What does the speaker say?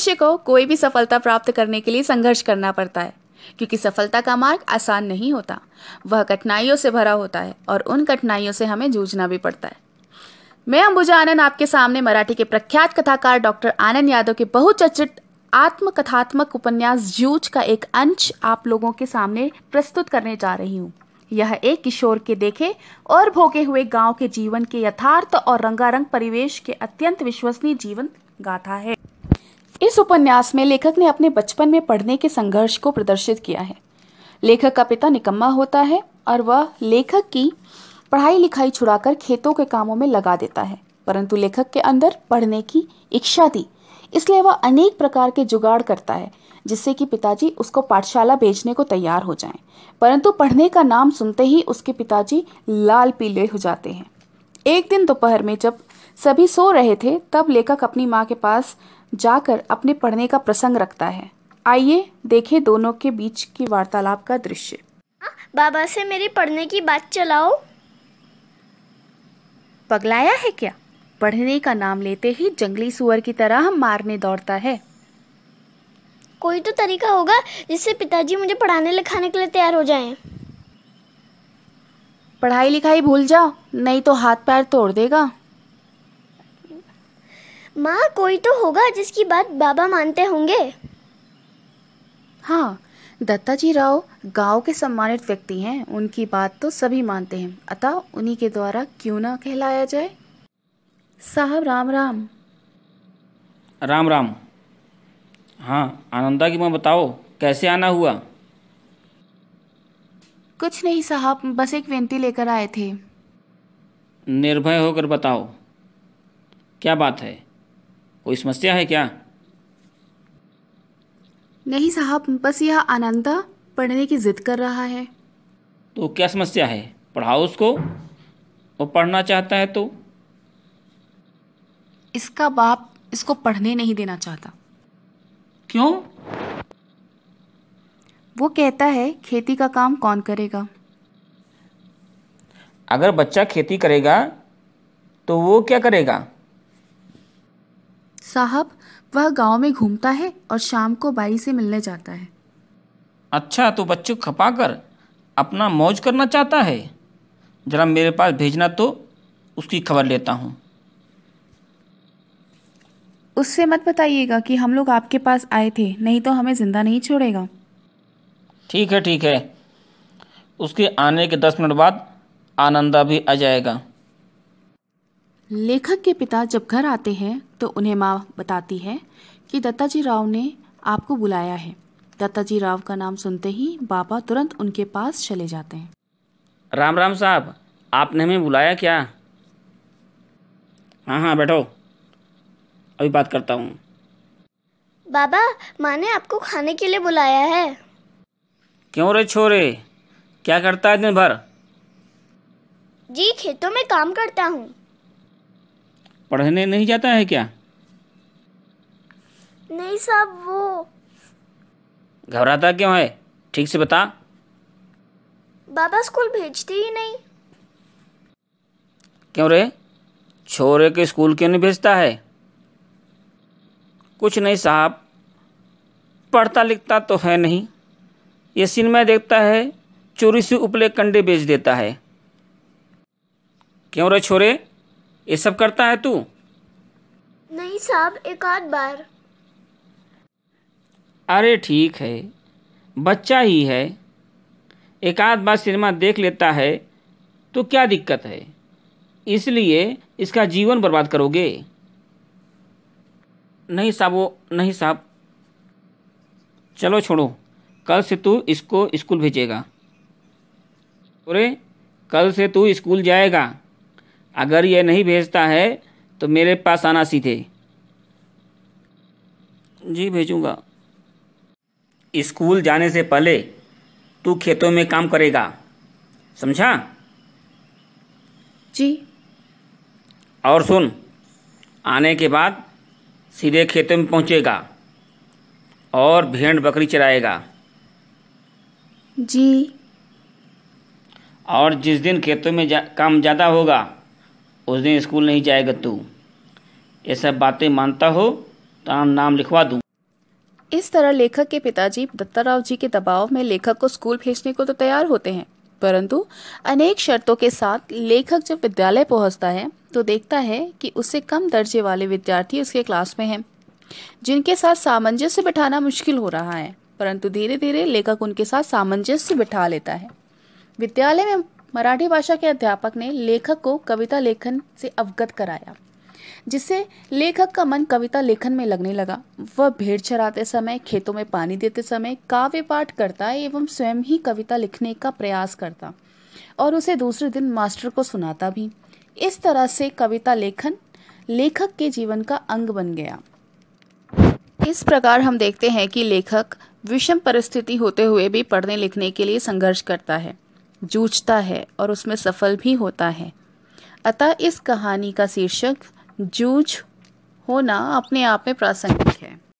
मनुष्य को कोई भी सफलता प्राप्त करने के लिए संघर्ष करना पड़ता है क्योंकि सफलता का मार्ग आसान नहीं होता वह कठिनाइयों से भरा होता है और उन कठिनाइयों से हमें जूझना भी पड़ता है मैं अंबुजा आनंद आपके सामने मराठी के प्रख्यात कथाकार डॉक्टर आनंद यादव के बहुचर्चित आत्मकथात्मक उपन्यास जूझ का एक अंश आप लोगों के सामने प्रस्तुत करने जा रही हूँ यह एक किशोर के देखे और भोगे हुए गांव के जीवन के यथार्थ और रंगारंग परिवेश के अत्यंत विश्वसनीय जीवन गाथा है इस उपन्यास में लेखक ने अपने बचपन में पढ़ने के संघर्ष को प्रदर्शित किया है लेखक का पिता निकम्मा होता है और वह लेखक की पढ़ाई लिखाई छुड़ाकर खेतों के कामों में लगा देता है परंतु लेखक के अंदर पढ़ने की इच्छा थी इसलिए वह अनेक प्रकार के जुगाड़ करता है जिससे कि पिताजी उसको पाठशाला भेजने को तैयार हो जाएं। परंतु पढ़ने का नाम सुनते ही उसके पिताजी लाल पीले हो जाते हैं एक दिन दोपहर में जब सभी सो रहे थे तब लेखक अपनी माँ के पास जाकर अपने पढ़ने का प्रसंग रखता है आइए देखें दोनों के बीच की वार्तालाप का दृश्य बाबा से मेरी पढ़ने की बात चलाओ पगलाया है क्या पढ़ने का नाम लेते ही जंगली सुअर की तरह मारने दौड़ता है कोई तो तरीका होगा जिससे पिताजी मुझे पढ़ाने लिखाने के लिए तैयार हो जाएं। पढ़ाई लिखाई भूल जाओ नहीं तो हाथ पैर तोड़ देगा माँ कोई तो होगा जिसकी बात बाबा मानते होंगे हाँ दत्ताजी राव गांव के सम्मानित व्यक्ति हैं उनकी बात तो सभी मानते हैं अतः उन्हीं के द्वारा क्यों ना कहलाया जाए साहब राम राम राम राम हाँ आनंदा की माँ बताओ कैसे आना हुआ कुछ नहीं साहब बस एक विनती लेकर आए थे निर्भय होकर बताओ क्या बात है कोई समस्या है क्या नहीं साहब बस यह आनंदा पढ़ने की ज़िद कर रहा है तो क्या समस्या है पढ़ाओ उसको वो पढ़ना चाहता है तो इसका बाप इसको पढ़ने नहीं देना चाहता क्यों वो कहता है खेती का काम कौन करेगा अगर बच्चा खेती करेगा तो वो क्या करेगा साहब वह गांव में घूमता है और शाम को बाई से मिलने जाता है अच्छा तो बच्चों खपा कर अपना मौज करना चाहता है ज़रा मेरे पास भेजना तो उसकी खबर लेता हूँ उससे मत बताइएगा कि हम लोग आपके पास आए थे नहीं तो हमें ज़िंदा नहीं छोड़ेगा ठीक है ठीक है उसके आने के दस मिनट बाद आनंदा भी आ जाएगा लेखक के पिता जब घर आते हैं तो उन्हें माँ बताती है कि दत्ताजी राव ने आपको बुलाया है दत्ताजी राव का नाम सुनते ही बाबा तुरंत उनके पास चले जाते हैं राम राम साहब आपने हमें बुलाया क्या हाँ हाँ बैठो अभी बात करता हूँ बाबा माँ ने आपको खाने के लिए बुलाया है क्यों रे छोरे क्या करता है दिन भर जी खेतों में काम करता हूँ पढ़ने नहीं जाता है क्या नहीं साहब वो घबराता क्यों है ठीक से बता बाबा स्कूल भेजते ही नहीं क्यों रे छोरे के स्कूल क्यों नहीं भेजता है कुछ नहीं साहब पढ़ता लिखता तो है नहीं ये सिनेमा देखता है चोरी से उपले कंडे बेच देता है क्यों रे छोरे ये सब करता है तू नहीं साहब एक आध बार अरे ठीक है बच्चा ही है एक आध बार सिनेमा देख लेता है तो क्या दिक्कत है इसलिए इसका जीवन बर्बाद करोगे नहीं साहब वो नहीं साहब चलो छोड़ो कल से तू इसको स्कूल भेजेगा अरे कल से तू स्कूल जाएगा अगर यह नहीं भेजता है तो मेरे पास आना सीधे जी भेजूँगा स्कूल जाने से पहले तू खेतों में काम करेगा समझा जी और सुन आने के बाद सीधे खेतों में पहुंचेगा और भेड़ बकरी चराएगा जी और जिस दिन खेतों में जा, काम ज़्यादा होगा उस दिन स्कूल नहीं जाएगा तू ये सब बातें मानता हो तो नाम लिखवा दूँ इस तरह लेखक के पिताजी दत्ताराव जी के दबाव में लेखक को स्कूल भेजने को तो तैयार होते हैं परंतु अनेक शर्तों के साथ लेखक जब विद्यालय पहुंचता है तो देखता है कि उससे कम दर्जे वाले विद्यार्थी उसके क्लास में हैं जिनके साथ सामंजस्य बिठाना मुश्किल हो रहा है परंतु धीरे धीरे लेखक उनके साथ सामंजस्य बिठा लेता है विद्यालय में मराठी भाषा के अध्यापक ने लेखक को कविता लेखन से अवगत कराया जिससे लेखक का मन कविता लेखन में लगने लगा वह भेड़ चराते समय खेतों में पानी देते समय काव्य पाठ करता एवं स्वयं ही कविता लिखने का प्रयास करता और उसे दूसरे दिन मास्टर को सुनाता भी इस तरह से कविता लेखन लेखक के जीवन का अंग बन गया इस प्रकार हम देखते हैं कि लेखक विषम परिस्थिति होते हुए भी पढ़ने लिखने के लिए संघर्ष करता है जूझता है और उसमें सफल भी होता है अतः इस कहानी का शीर्षक जूझ होना अपने आप में प्रासंगिक है